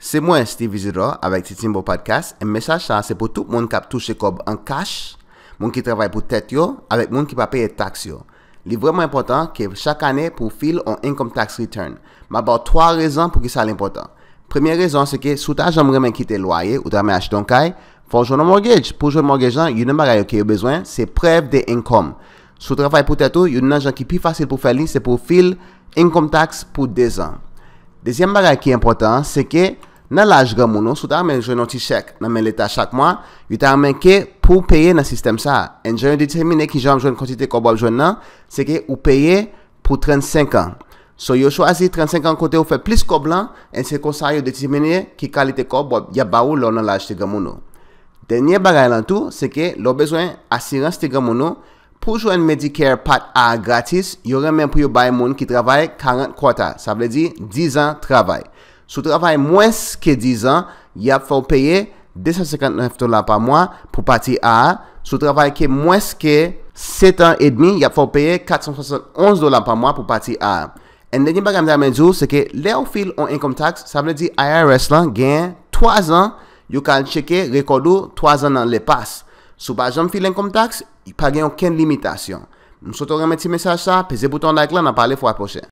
Se mwen sti vizido avèk si timbo padkast, en mesaj sa, se pou tout moun kap touche kob an kash, moun ki travay pou tèt yo, avèk moun ki pa paye taks yo. Li vreman important ke chak anè pou fil an income tax return. Ma bòr 3 rezon pou ki sa l'important. Premye rezon se ke sou ta jom remen kite loayè ou damen achiton kaj, fonjoun an morgej, pou joun morgej an, yon nan bagay yo ki yo bezwen, se preb de income. Sou travay pou tèt yo, yon nan jan ki pi fasil pou fè li, se pou fil income tax pou dezan. Dezyen bagay ki important se ke, Nan laj gwa mounou, sou ta amen jwen nanti chek nan men leta chak mwa, yu ta amen ke pou peye nan sistem sa. En jwen yon detemine ki jan jwen kontite kob wap jwen nan, se ke ou peye pou 35 an. So, yon chwa asi 35 an kote ou fe plis kob lan, en se konsa yon detemine ki kalite kob wap ya ba ou lor nan laj te gwa mounou. Denye bagay lan tou, se ke lor bezwen asiren se te gwa mounou, pou jwen Medicare part A gratis, yon remen pou yon bay moun ki travay 40 kwata, sa vle di 10 an travay. Sou travay mwes ke 10 an, y ap faw peye 259 dolar pa mwa pou pati a. Sou travay ke mwes ke 7 an et demi, y ap faw peye 471 dolar pa mwa pou pati a. En denye bagam da menjou, se ke le ou fil on income tax, sa mwen di IRS lan gen 3 an. You kan cheke rekodu 3 an nan le pas. Sou bagam fil income tax, y pa gen yon ken limitasyon. M soto remeti mesaj sa, peze bouton like la nan pale fwa aposhen.